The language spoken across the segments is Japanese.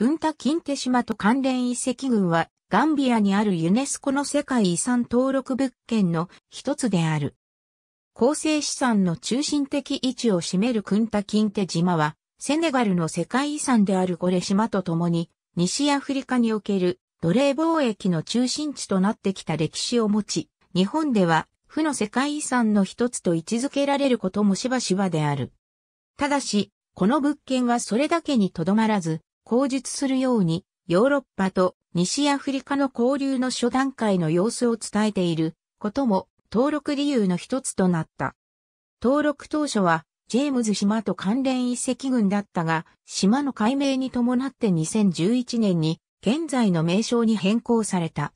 軍ンタ・キンテ島と関連遺跡群は、ガンビアにあるユネスコの世界遺産登録物件の一つである。構成資産の中心的位置を占めるクンタ・キンテ島は、セネガルの世界遺産であるゴレ島と共に、西アフリカにおける奴隷貿易の中心地となってきた歴史を持ち、日本では、負の世界遺産の一つと位置づけられることもしばしばである。ただし、この物件はそれだけにとどまらず、口述するように、ヨーロッパと西アフリカの交流の初段階の様子を伝えていることも登録理由の一つとなった。登録当初はジェームズ島と関連遺跡群だったが、島の解明に伴って2011年に現在の名称に変更された。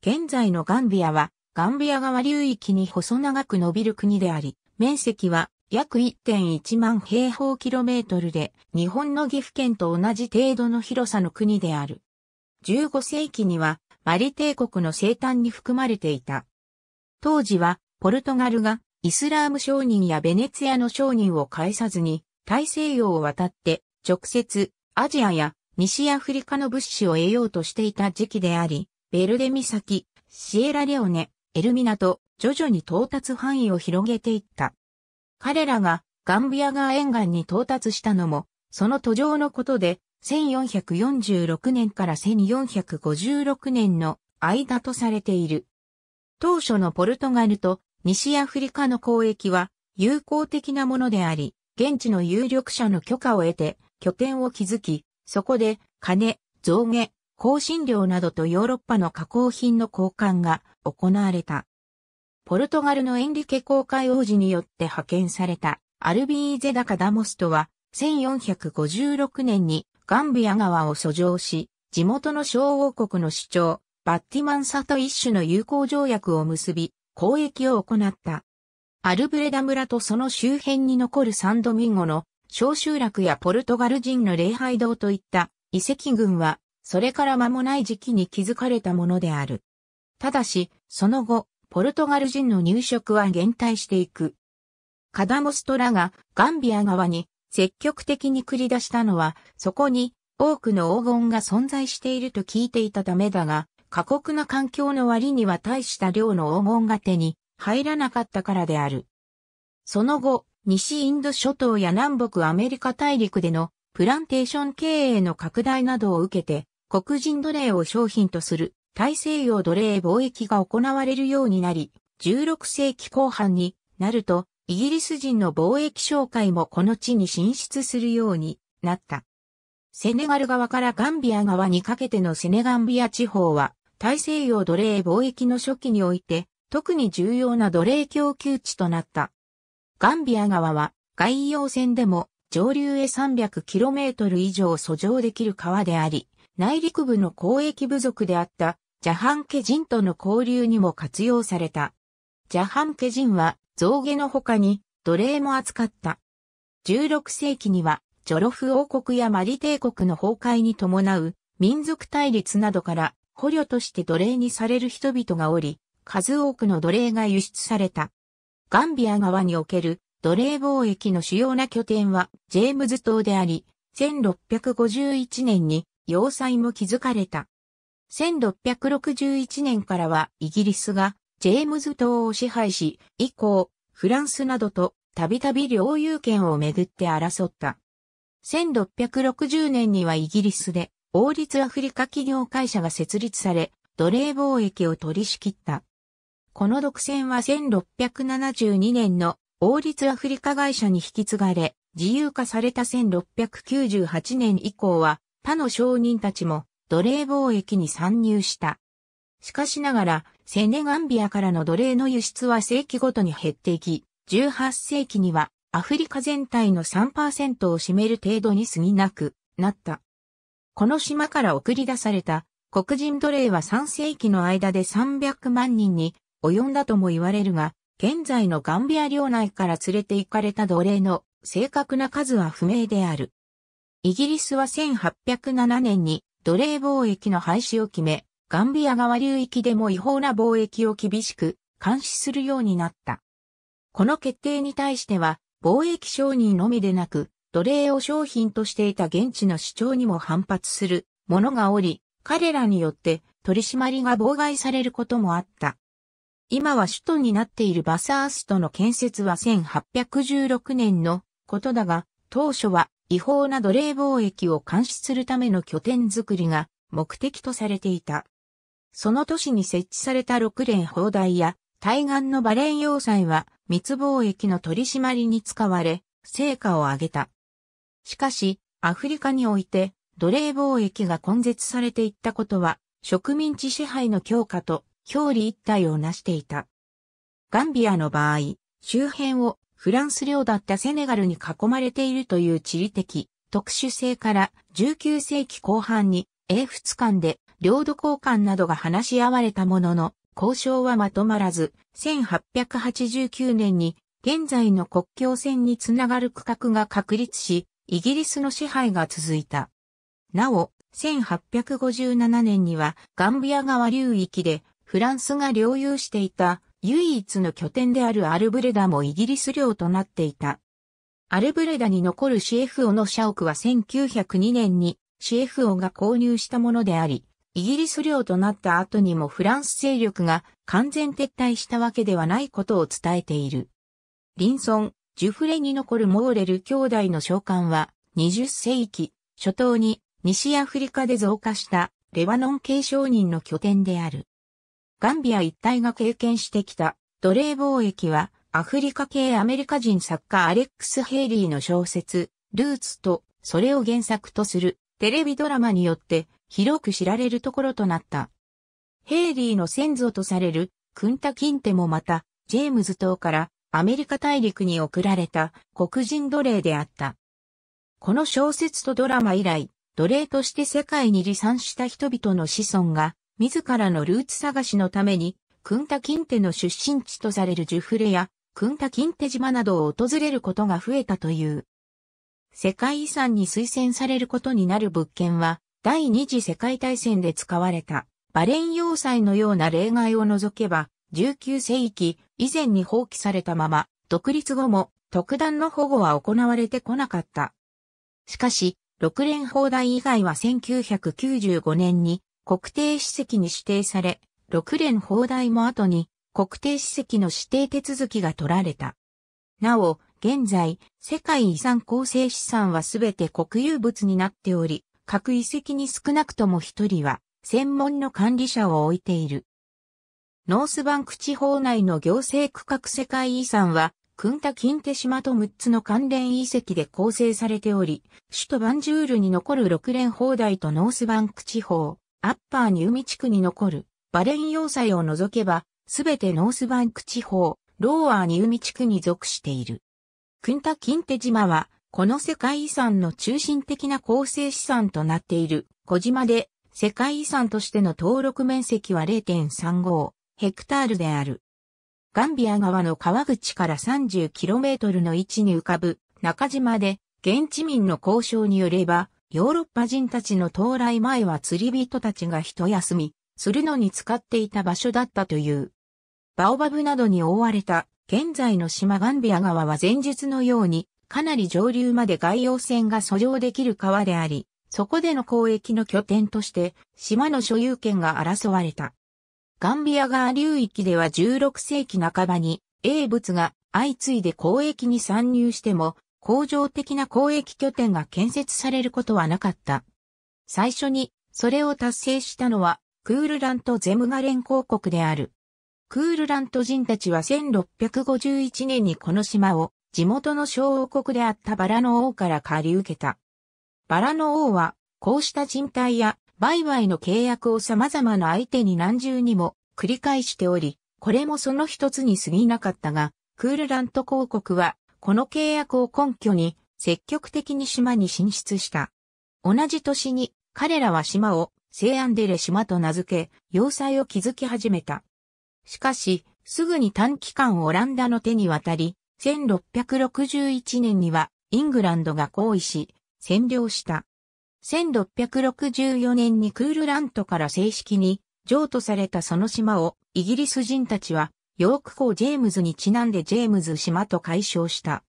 現在のガンビアはガンビア川流域に細長く伸びる国であり、面積は約1.1万平方キロメートルで日本の岐阜県と同じ程度の広さの国である。15世紀にはマリ帝国の生誕に含まれていた。当時はポルトガルがイスラーム商人やベネツィアの商人を介さずに大西洋を渡って直接アジアや西アフリカの物資を得ようとしていた時期であり、ベルデミサキ、シエラレオネ、エルミナと徐々に到達範囲を広げていった。彼らがガンビア川沿岸に到達したのも、その途上のことで、1446年から1456年の間とされている。当初のポルトガルと西アフリカの交易は友好的なものであり、現地の有力者の許可を得て拠点を築き、そこで金、造毛、香辛料などとヨーロッパの加工品の交換が行われた。ポルトガルのエンリケ公会王子によって派遣されたアルビーゼダカダモストは1456年にガンビア川を遡上し、地元の小王国の主張、バッティマンサと一種の友好条約を結び、交易を行った。アルブレダ村とその周辺に残るサンドミンゴの小集落やポルトガル人の礼拝堂といった遺跡群は、それから間もない時期に築かれたものである。ただし、その後、ポルトガル人の入植は減退していく。カダモストラがガンビア側に積極的に繰り出したのは、そこに多くの黄金が存在していると聞いていたためだが、過酷な環境の割には大した量の黄金が手に入らなかったからである。その後、西インド諸島や南北アメリカ大陸でのプランテーション経営の拡大などを受けて、黒人奴隷を商品とする大西洋奴隷貿易が行われるようになり、16世紀後半になると、イギリス人の貿易商会もこの地に進出するようになった。セネガル側からガンビア側にかけてのセネガンビア地方は、大西洋奴隷貿易の初期において、特に重要な奴隷供給地となった。ガンビア側は、外洋船でも上流へ 300km 以上遡上できる川であり、内陸部の交易部族であったジャハンケ人との交流にも活用された。ジャハンケ人は象牙の他に奴隷も扱った。16世紀にはジョロフ王国やマリ帝国の崩壊に伴う民族対立などから捕虜として奴隷にされる人々がおり、数多くの奴隷が輸出された。ガンビア側における奴隷貿易の主要な拠点はジェームズ島であり、1651年に要塞も築かれた。1661年からはイギリスがジェームズ島を支配し、以降、フランスなどとたびたび領有権をめぐって争った。1660年にはイギリスで王立アフリカ企業会社が設立され、奴隷貿易を取り仕切った。この独占は1672年の王立アフリカ会社に引き継がれ、自由化された1698年以降は他の商人たちも奴隷貿易に参入した。しかしながら、セネガンビアからの奴隷の輸出は世紀ごとに減っていき、18世紀にはアフリカ全体の3%を占める程度に過ぎなくなった。この島から送り出された黒人奴隷は3世紀の間で300万人に及んだとも言われるが、現在のガンビア領内から連れて行かれた奴隷の正確な数は不明である。イギリスは1807年に奴隷貿易の廃止を決め、ガンビア川流域でも違法な貿易を厳しく監視するようになった。この決定に対しては、貿易商人のみでなく、奴隷を商品としていた現地の主張にも反発する者がおり、彼らによって取り締まりが妨害されることもあった。今は首都になっているバサーストの建設は1816年のことだが、当初は違法な奴隷貿易を監視するための拠点づくりが目的とされていた。その都市に設置された六連砲台や対岸のバレン要塞は密貿易の取り締まりに使われ、成果を上げた。しかし、アフリカにおいて奴隷貿易が根絶されていったことは植民地支配の強化と表裏一体を成していた。ガンビアの場合、周辺をフランス領だったセネガルに囲まれているという地理的特殊性から19世紀後半に英仏間で領土交換などが話し合われたものの交渉はまとまらず1889年に現在の国境線につながる区画が確立しイギリスの支配が続いた。なお、1857年にはガンビア川流域でフランスが領有していた唯一の拠点であるアルブレダもイギリス領となっていた。アルブレダに残るシェフ o の社屋は1902年にシェフ王が購入したものであり、イギリス領となった後にもフランス勢力が完全撤退したわけではないことを伝えている。リンソン、ジュフレに残るモーレル兄弟の召喚は20世紀初頭に西アフリカで増加したレバノン系商人の拠点である。ガンビア一帯が経験してきた奴隷貿易はアフリカ系アメリカ人作家アレックス・ヘイリーの小説ルーツとそれを原作とするテレビドラマによって広く知られるところとなった。ヘイリーの先祖とされるクンタ・キンテもまたジェームズ島からアメリカ大陸に送られた黒人奴隷であった。この小説とドラマ以来、奴隷として世界に離散した人々の子孫が自らのルーツ探しのために、クンタキンテの出身地とされるジュフレや、クンタキンテ島などを訪れることが増えたという。世界遺産に推薦されることになる物件は、第二次世界大戦で使われた、バレン要塞のような例外を除けば、19世紀以前に放棄されたまま、独立後も特段の保護は行われてこなかった。しかし、六連砲台以外は1995年に国定史跡に指定され、六連砲台も後に国定史跡の指定手続きが取られた。なお、現在、世界遺産構成資産はすべて国有物になっており、各遺跡に少なくとも一人は、専門の管理者を置いている。ノースバンク地方内の行政区画世界遺産は、クンタ・キンテ島と6つの関連遺跡で構成されており、首都バンジュールに残る6連砲台とノースバンク地方、アッパーに海地区に残るバレン要塞を除けば、すべてノースバンク地方、ローアーに海地区に属している。クンタ・キンテ島は、この世界遺産の中心的な構成資産となっている小島で、世界遺産としての登録面積は0.35ヘクタールである。ガンビア川の川口から 30km の位置に浮かぶ中島で、現地民の交渉によれば、ヨーロッパ人たちの到来前は釣り人たちが一休み、するのに使っていた場所だったという。バオバブなどに覆われた現在の島ガンビア川は前述のようにかなり上流まで外洋船が遡上できる川であり、そこでの交易の拠点として島の所有権が争われた。ガンビア川流域では16世紀半ばに英仏が相次いで交易に参入しても工場的な交易拠点が建設されることはなかった。最初に、それを達成したのは、クールラント・ゼムガレン公国である。クールラント人たちは1651年にこの島を地元の小王国であったバラの王から借り受けた。バラの王は、こうした人体や売買の契約を様々な相手に何重にも繰り返しており、これもその一つに過ぎなかったが、クールラント公国はこの契約を根拠に積極的に島に進出した。同じ年に彼らは島を西アンデレ島と名付け、要塞を築き始めた。しかし、すぐに短期間オランダの手に渡り、1661年にはイングランドが行為し、占領した。1664年にクールラントから正式に譲渡されたその島をイギリス人たちはヨーク港ジェームズにちなんでジェームズ島と解消した。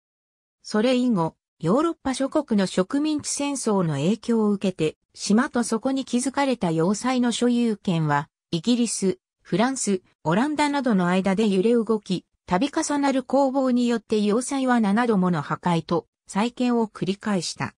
それ以後、ヨーロッパ諸国の植民地戦争の影響を受けて、島とそこに築かれた要塞の所有権は、イギリス、フランス、オランダなどの間で揺れ動き、度重なる攻防によって要塞は7度もの破壊と再建を繰り返した。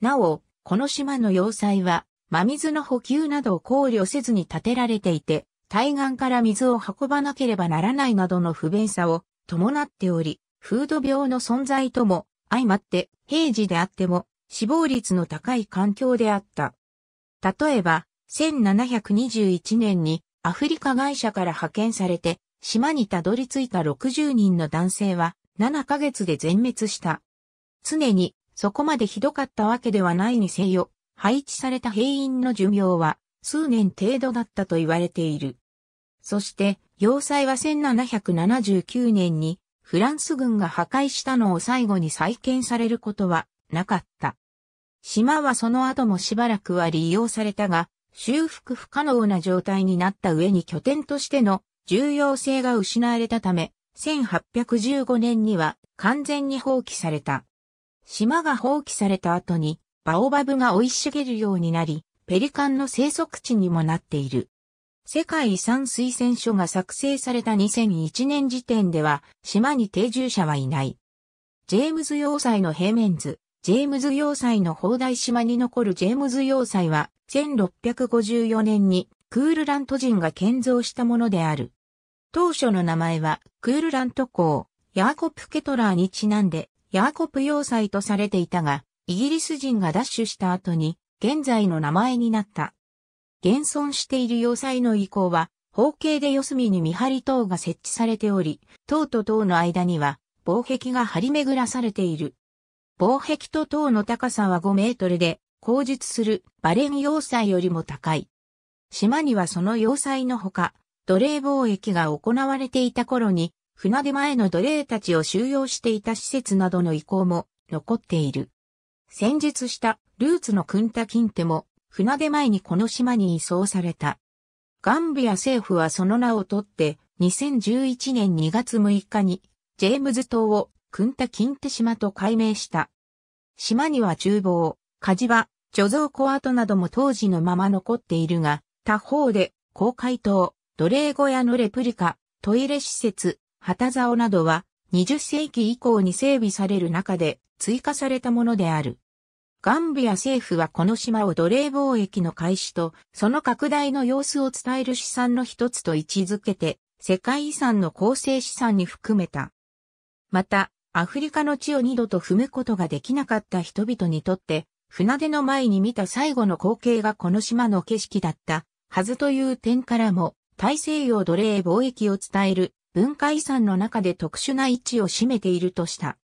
なお、この島の要塞は、真水の補給などを考慮せずに建てられていて、対岸から水を運ばなければならないなどの不便さを伴っており、フード病の存在とも相まって平時であっても死亡率の高い環境であった。例えば、1721年にアフリカ会社から派遣されて島にたどり着いた60人の男性は7ヶ月で全滅した。常にそこまでひどかったわけではないにせよ、配置された兵員の寿命は数年程度だったと言われている。そして、要塞は1779年にフランス軍が破壊したのを最後に再建されることはなかった。島はその後もしばらくは利用されたが、修復不可能な状態になった上に拠点としての重要性が失われたため、1815年には完全に放棄された。島が放棄された後に、バオバブが生い茂るようになり、ペリカンの生息地にもなっている。世界遺産推薦書が作成された2001年時点では、島に定住者はいない。ジェームズ要塞の平面図、ジェームズ要塞の砲台島に残るジェームズ要塞は、1654年にクールラント人が建造したものである。当初の名前は、クールラント港、ヤーコプ・ケトラーにちなんで、ヤーコプ要塞とされていたが、イギリス人が奪取した後に、現在の名前になった。現存している要塞の遺構は、方形で四隅に見張り塔が設置されており、塔と塔の間には、防壁が張り巡らされている。防壁と塔の高さは5メートルで、口述するバレン要塞よりも高い。島にはその要塞のほか、奴隷貿易が行われていた頃に、船出前の奴隷たちを収容していた施設などの遺構も残っている。戦術したルーツのクンタキンテも船出前にこの島に移送された。ガンビア政府はその名をとって、2011年2月6日に、ジェームズ島を、クンタ・キンテ島と改名した。島には厨房、火事場、貯蔵庫跡なども当時のまま残っているが、他方で、公会島、奴隷小屋のレプリカ、トイレ施設、旗竿などは、20世紀以降に整備される中で追加されたものである。ガンビア政府はこの島を奴隷貿易の開始と、その拡大の様子を伝える資産の一つと位置づけて、世界遺産の構成資産に含めた。また、アフリカの地を二度と踏むことができなかった人々にとって、船出の前に見た最後の光景がこの島の景色だったはずという点からも、大西洋奴隷貿易を伝える文化遺産の中で特殊な位置を占めているとした。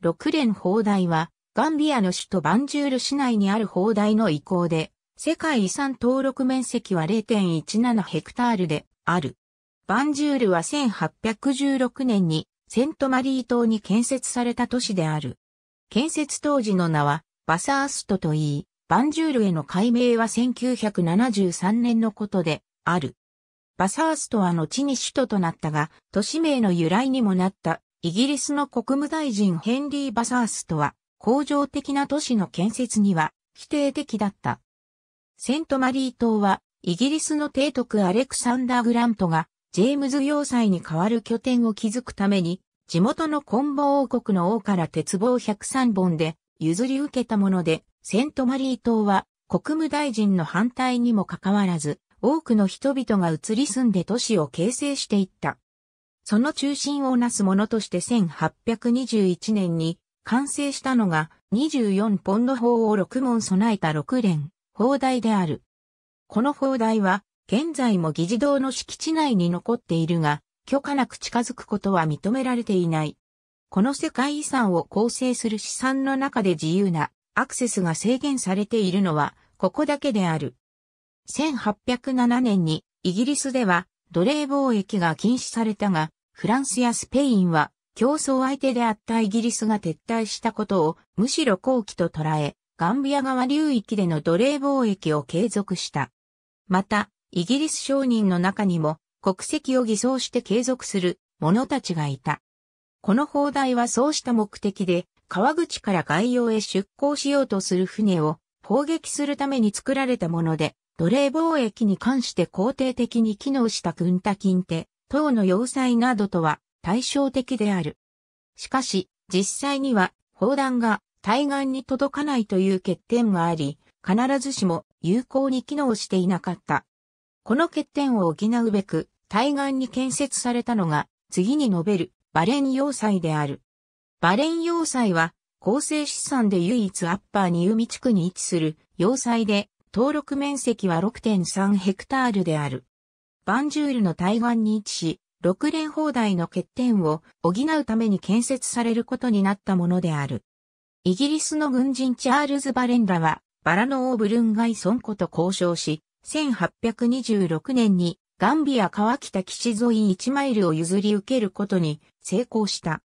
六連砲台は、ガンビアの首都バンジュール市内にある砲台の遺構で、世界遺産登録面積は0.17ヘクタールである。バンジュールは1816年にセントマリー島に建設された都市である。建設当時の名はバサーストといい、バンジュールへの改名は1973年のことである。バサーストは後に首都となったが、都市名の由来にもなったイギリスの国務大臣ヘンリー・バサーストは工場的な都市の建設には否定的だった。セントマリー島はイギリスの提督アレクサンダー・グラントがジェームズ要塞に代わる拠点を築くために地元のコンボ王国の王から鉄棒103本で譲り受けたもので、セントマリー島は国務大臣の反対にもかかわらず、多くの人々が移り住んで都市を形成していった。その中心をなすものとして1821年に完成したのが24ポンド砲を6門備えた6連砲台である。この砲台は現在も議事堂の敷地内に残っているが、許可なく近づくことは認められていない。この世界遺産を構成する資産の中で自由なアクセスが制限されているのはここだけである。1807年にイギリスでは奴隷貿易が禁止されたが、フランスやスペインは競争相手であったイギリスが撤退したことをむしろ好機と捉え、ガンビア川流域での奴隷貿易を継続した。また、イギリス商人の中にも国籍を偽装して継続する者たちがいた。この砲台はそうした目的で、川口から外洋へ出港しようとする船を砲撃するために作られたもので、奴隷貿易に関して肯定的に機能した軍隊金手、等の要塞などとは対照的である。しかし、実際には砲弾が対岸に届かないという欠点があり、必ずしも有効に機能していなかった。この欠点を補うべく、対岸に建設されたのが、次に述べるバレン要塞である。バレン要塞は、構成資産で唯一アッパーニウミ地区に位置する要塞で、登録面積は6.3ヘクタールである。バンジュールの対岸に位置し、六連砲台の欠点を補うために建設されることになったものである。イギリスの軍人チャールズ・バレンラは、バラのオー・ブルンガイ・ソンコと交渉し、1826年にガンビア川北基地沿い1マイルを譲り受けることに成功した。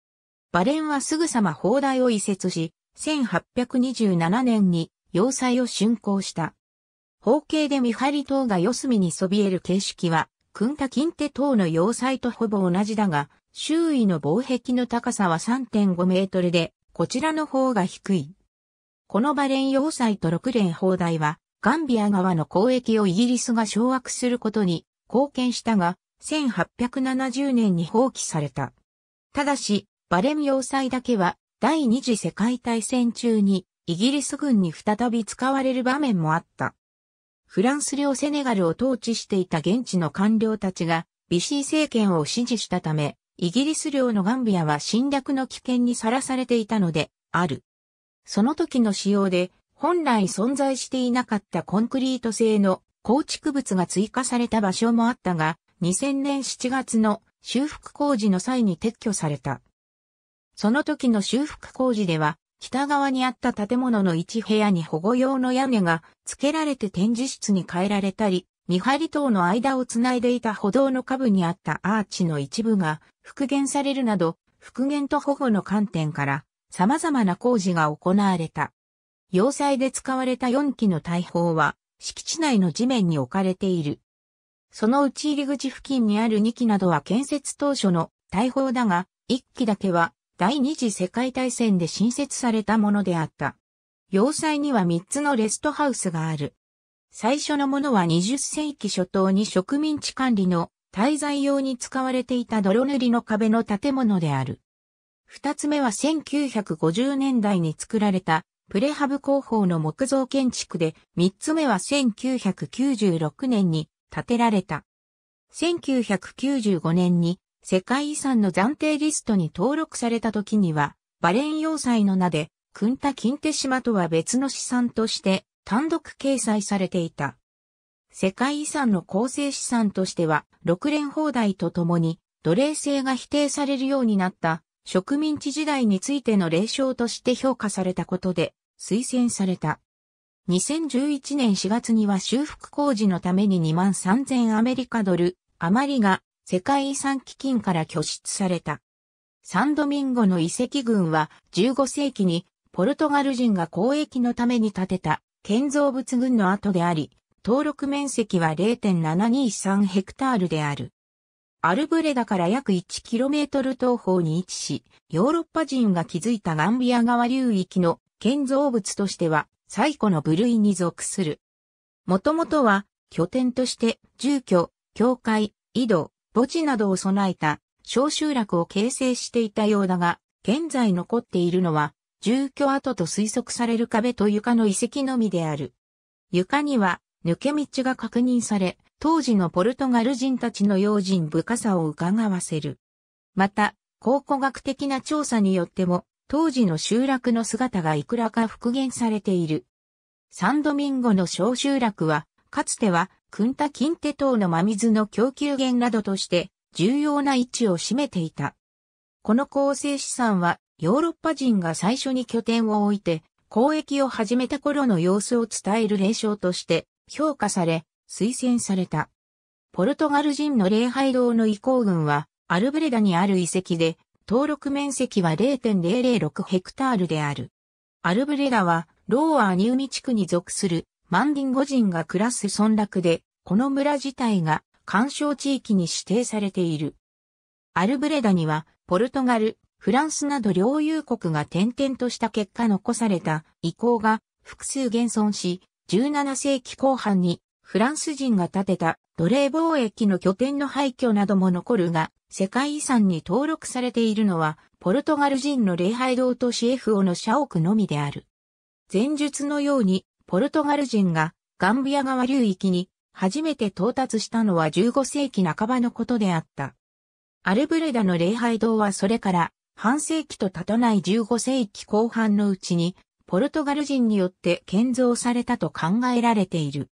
バレンはすぐさま砲台を移設し、1827年に要塞を竣工した。方形で見張り塔が四隅にそびえる形式は、クンタン手等の要塞とほぼ同じだが、周囲の防壁の高さは3.5メートルで、こちらの方が低い。このバレン要塞と6連砲台は、ガンビア側の交易をイギリスが掌握することに貢献したが、1870年に放棄された。ただし、バレン要塞だけは、第二次世界大戦中に、イギリス軍に再び使われる場面もあった。フランス領セネガルを統治していた現地の官僚たちが、ビシー政権を支持したため、イギリス領のガンビアは侵略の危険にさらされていたので、ある。その時の使用で、本来存在していなかったコンクリート製の構築物が追加された場所もあったが、2000年7月の修復工事の際に撤去された。その時の修復工事では、北側にあった建物の一部屋に保護用の屋根が付けられて展示室に変えられたり、見張り塔の間をつないでいた歩道の下部にあったアーチの一部が復元されるなど、復元と保護の観点から様々な工事が行われた。要塞で使われた4基の大砲は敷地内の地面に置かれている。そのうち入り口付近にある2基などは建設当初の大砲だが、1基だけは第二次世界大戦で新設されたものであった。要塞には三つのレストハウスがある。最初のものは20世紀初頭に植民地管理の滞在用に使われていた泥塗りの壁の建物である。二つ目は1950年代に作られたプレハブ工法の木造建築で、三つ目は1996年に建てられた。1995年に世界遺産の暫定リストに登録された時には、バレン要塞の名で、クンタ・キンテ島とは別の資産として単独掲載されていた。世界遺産の構成資産としては、六連放題とともに、奴隷制が否定されるようになった植民地時代についての霊障として評価されたことで推薦された。2011年4月には修復工事のために2万3000アメリカドル余りが世界遺産基金から拠出された。サンドミンゴの遺跡群は15世紀にポルトガル人が交易のために建てた建造物群の跡であり、登録面積は0.723ヘクタールである。アルブレダから約 1km 東方に位置し、ヨーロッパ人が築いたガンビア川流域の建造物としては最古の部類に属する。もともとは拠点として住居、教会、井戸、墓地などを備えた小集落を形成していたようだが、現在残っているのは、住居跡と推測される壁と床の遺跡のみである。床には抜け道が確認され、当時のポルトガル人たちの用心深さを伺わせる。また、考古学的な調査によっても、当時の集落の姿がいくらか復元されている。サンドミンゴの小集落は、かつてはクンタキンテ等の真水の供給源などとして重要な位置を占めていた。この構成資産はヨーロッパ人が最初に拠点を置いて交易を始めた頃の様子を伝える霊障として評価され推薦された。ポルトガル人の礼拝堂の移行群はアルブレダにある遺跡で登録面積は0.006ヘクタールである。アルブレダはローアーニウミ地区に属するマンディンゴ人が暮らす村落で、この村自体が干渉地域に指定されている。アルブレダには、ポルトガル、フランスなど領有国が転々とした結果残された遺構が複数現存し、17世紀後半にフランス人が建てた奴隷貿易の拠点の廃墟なども残るが、世界遺産に登録されているのは、ポルトガル人の礼拝堂とシエフオの社屋のみである。前述のように、ポルトガル人がガンビア川流域に初めて到達したのは15世紀半ばのことであった。アルブレダの礼拝堂はそれから半世紀と経たない15世紀後半のうちにポルトガル人によって建造されたと考えられている。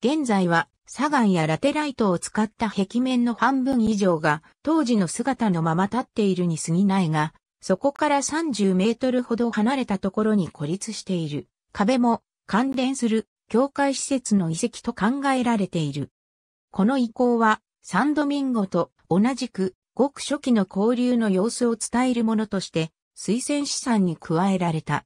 現在は砂岩やラテライトを使った壁面の半分以上が当時の姿のまま立っているに過ぎないが、そこから30メートルほど離れたところに孤立している。壁も関連する教会施設の遺跡と考えられている。この遺構はサンドミンゴと同じくごく初期の交流の様子を伝えるものとして推薦資産に加えられた。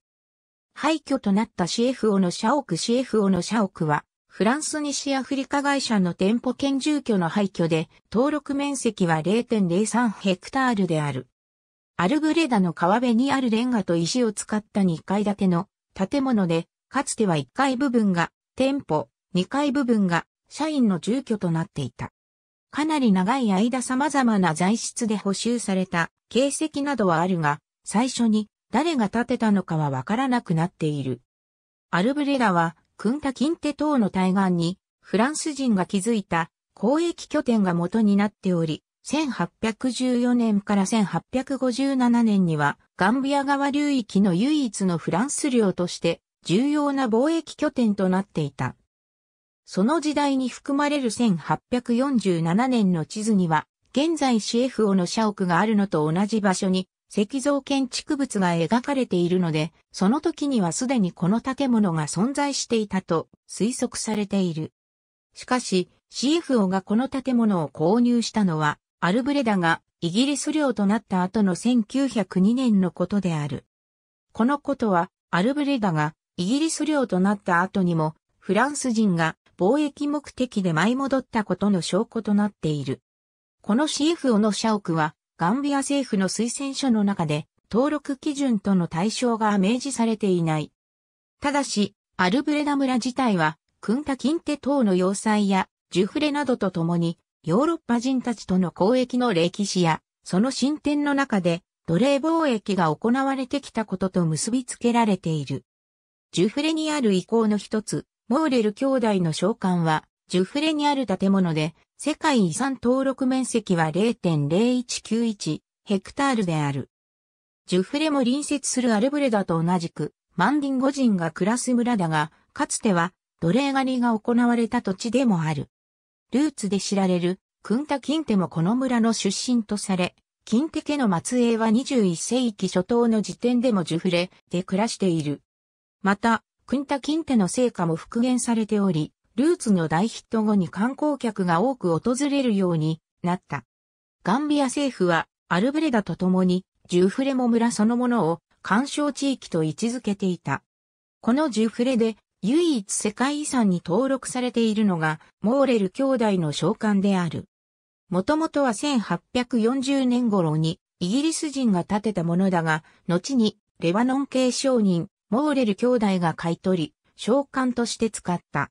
廃墟となったシエフオの社屋シエフオの社屋はフランス西アフリカ会社の店舗兼住居の廃墟で登録面積は0.03ヘクタールである。アルブレダの川辺にあるレンガと石を使った2階建ての建物でかつては1階部分が店舗、2階部分が社員の住居となっていた。かなり長い間様々な材質で補修された形跡などはあるが、最初に誰が建てたのかはわからなくなっている。アルブレダは、クンタキンテ島の対岸に、フランス人が築いた交易拠点が元になっており、1814年から1857年には、ガンビア川流域の唯一のフランス領として重要な貿易拠点となっていた。その時代に含まれる1847年の地図には、現在 CFO の社屋があるのと同じ場所に石像建築物が描かれているので、その時にはすでにこの建物が存在していたと推測されている。しかし、CFO がこの建物を購入したのは、アルブレダがイギリス領となった後の1902年のことである。このことは、アルブレダがイギリス領となった後にも、フランス人が貿易目的で舞い戻ったことの証拠となっている。このシーフオの社屋は、ガンビア政府の推薦書の中で、登録基準との対象が明示されていない。ただし、アルブレダ村自体は、クンタキンテ等の要塞や、ジュフレなどと共に、ヨーロッパ人たちとの交易の歴史や、その進展の中で、奴隷貿易が行われてきたことと結びつけられている。ジュフレにある遺構の一つ、モーレル兄弟の召喚は、ジュフレにある建物で、世界遺産登録面積は0.0191ヘクタールである。ジュフレも隣接するアルブレダと同じく、マンディンゴ人が暮らす村だが、かつては奴隷狩りが行われた土地でもある。ルーツで知られるクンタ・キンテもこの村の出身とされ、キンテ家の末裔は21世紀初頭の時点でもジュフレで暮らしている。また、クンタキンテの成果も復元されており、ルーツの大ヒット後に観光客が多く訪れるようになった。ガンビア政府はアルブレダと共にジュフレモ村そのものを干渉地域と位置づけていた。このジュフレで唯一世界遺産に登録されているのがモーレル兄弟の召喚である。もともとは1840年頃にイギリス人が建てたものだが、後にレバノン系商人モーレル兄弟が買い取り、召喚として使った。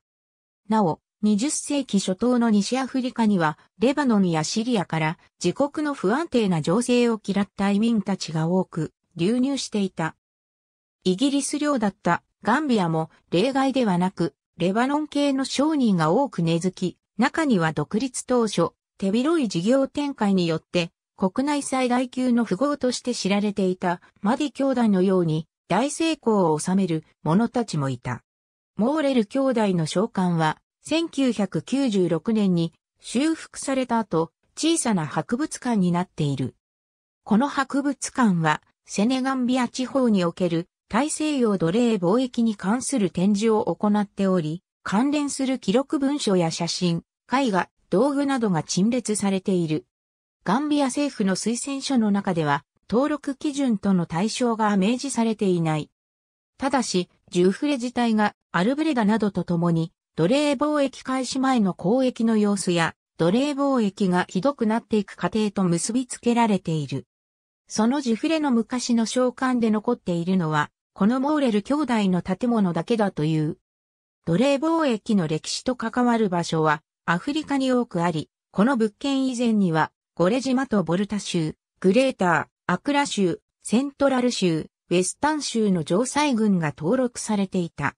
なお、20世紀初頭の西アフリカには、レバノンやシリアから自国の不安定な情勢を嫌った移民たちが多く流入していた。イギリス領だったガンビアも例外ではなく、レバノン系の商人が多く根付き、中には独立当初、手広い事業展開によって、国内最大級の富豪として知られていたマディ兄弟のように、大成功を収める者たちもいた。モーレル兄弟の召喚は、1996年に修復された後、小さな博物館になっている。この博物館は、セネガンビア地方における大西洋奴隷貿易に関する展示を行っており、関連する記録文書や写真、絵画、道具などが陳列されている。ガンビア政府の推薦書の中では、登録基準との対象が明示されていない。ただし、ジュフレ自体がアルブレガなどと共に、奴隷貿易開始前の交易の様子や、奴隷貿易がひどくなっていく過程と結びつけられている。そのジュフレの昔の召喚で残っているのは、このモーレル兄弟の建物だけだという。奴隷貿易の歴史と関わる場所は、アフリカに多くあり、この物件以前には、ゴレ島とボルタ州、グレーター、アクラ州、セントラル州、ウェスタン州の城塞軍が登録されていた。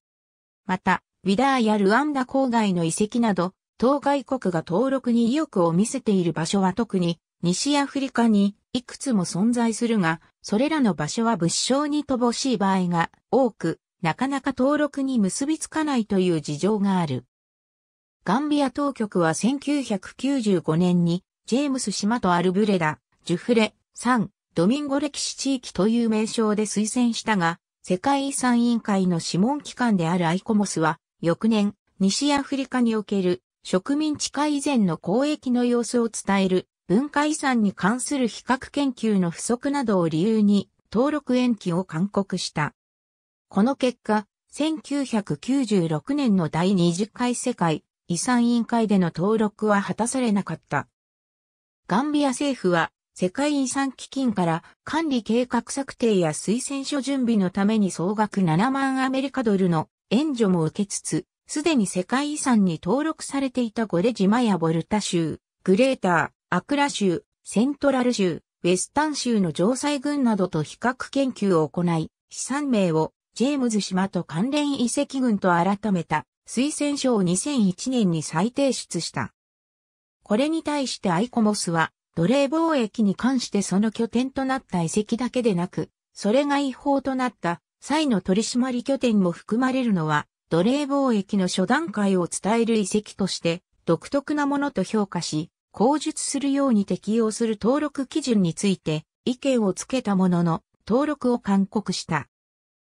また、ウィダーやルアンダ郊外の遺跡など、当該国が登録に意欲を見せている場所は特に西アフリカにいくつも存在するが、それらの場所は物証に乏しい場合が多く、なかなか登録に結びつかないという事情がある。ガンビア当局は1995年に、ジェームス島とアルブレダ、ジュフレ、サン、ドミンゴ歴史地域という名称で推薦したが、世界遺産委員会の諮問機関であるアイコモスは、翌年、西アフリカにおける植民地化以前の交易の様子を伝える文化遺産に関する比較研究の不足などを理由に登録延期を勧告した。この結果、1996年の第20回世界遺産委員会での登録は果たされなかった。ガンビア政府は世界遺産基金から管理計画策定や推薦書準備のために総額7万アメリカドルの援助も受けつつ、すでに世界遺産に登録されていたゴレマやボルタ州、グレーター、アクラ州、セントラル州、ウェスタン州の城塞軍などと比較研究を行い、資産名をジェームズ島と関連遺跡群と改めた推薦書を2001年に再提出した。これに対してアイコモスは奴隷貿易に関してその拠点となった遺跡だけでなく、それが違法となった際の取締り拠点も含まれるのは、奴隷貿易の初段階を伝える遺跡として独特なものと評価し、口述するように適用する登録基準について意見をつけたものの登録を勧告した。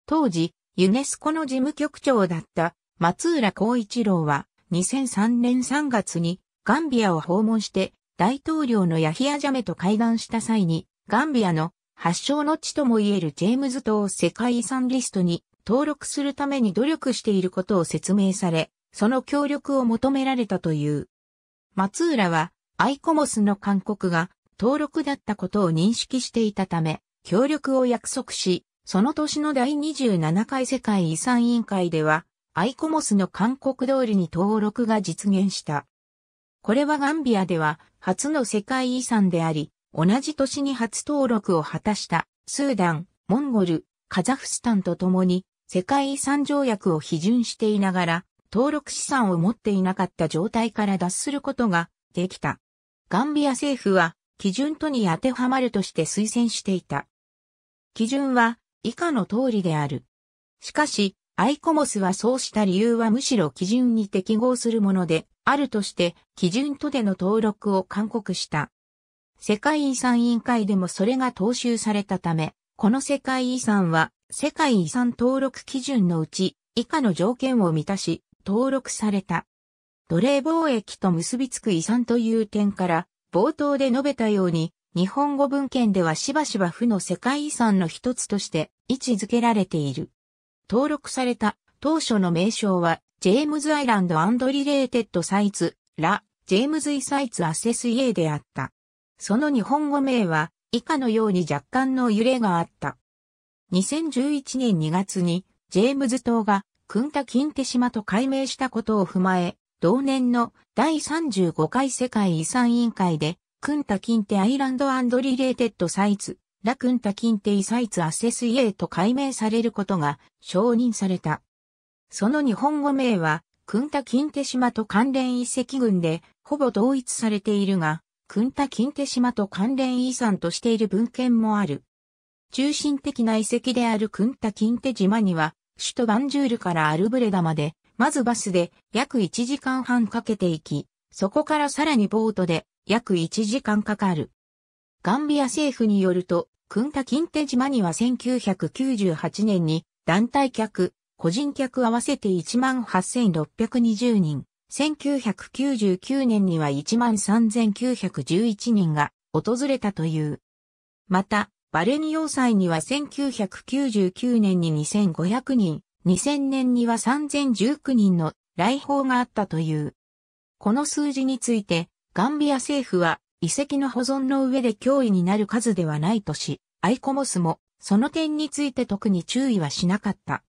当時、ユネスコの事務局長だった松浦光一郎は2003年3月にガンビアを訪問して大統領のヤヒア・ジャメと会談した際に、ガンビアの発祥の地ともいえるジェームズ島を世界遺産リストに登録するために努力していることを説明され、その協力を求められたという。松浦は、アイコモスの勧告が登録だったことを認識していたため、協力を約束し、その年の第27回世界遺産委員会では、アイコモスの勧告通りに登録が実現した。これはガンビアでは初の世界遺産であり、同じ年に初登録を果たしたスーダン、モンゴル、カザフスタンと共に世界遺産条約を批准していながら登録資産を持っていなかった状態から脱することができた。ガンビア政府は基準とに当てはまるとして推薦していた。基準は以下の通りである。しかし、アイコモスはそうした理由はむしろ基準に適合するもので、あるとして基準とでの登録を勧告した。世界遺産委員会でもそれが踏襲されたため、この世界遺産は世界遺産登録基準のうち以下の条件を満たし登録された。奴隷貿易と結びつく遺産という点から冒頭で述べたように日本語文献ではしばしば負の世界遺産の一つとして位置づけられている。登録された当初の名称は、ジェームズアイランドリレーテッドサイツ、ラ、ジェームズイサイツアセスイエーであった。その日本語名は、以下のように若干の揺れがあった。2011年2月に、ジェームズ島が、クンタ・キンテ島と改名したことを踏まえ、同年の第35回世界遺産委員会で、クンタ・キンテアイランドリレーテッドサイツ、ラクンタ・キンテイサイツアセスイエーと改名されることが承認された。その日本語名は、クンタ・キンテ島と関連遺跡群で、ほぼ同一されているが、クンタ・キンテ島と関連遺産としている文献もある。中心的な遺跡であるクンタ・キンテ島には、首都バンジュールからアルブレダまで、まずバスで約1時間半かけて行き、そこからさらにボートで約1時間かかる。ガンビア政府によると、クンタ・キンテ島には1998年に団体客個人客合わせて18,620人、1999年には13,911人が訪れたという。また、バレニ要塞には1999年に2500人、2000年には3019人の来訪があったという。この数字について、ガンビア政府は遺跡の保存の上で脅威になる数ではないとし、アイコモスもその点について特に注意はしなかった。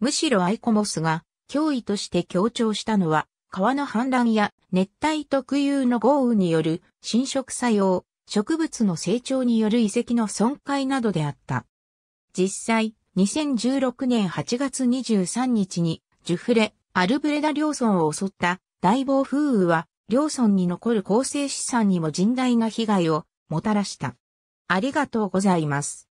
むしろアイコモスが脅威として強調したのは、川の氾濫や熱帯特有の豪雨による侵食作用、植物の成長による遺跡の損壊などであった。実際、2016年8月23日に、ジュフレ、アルブレダ両村を襲った大暴風雨は、両村に残る構成資産にも甚大な被害をもたらした。ありがとうございます。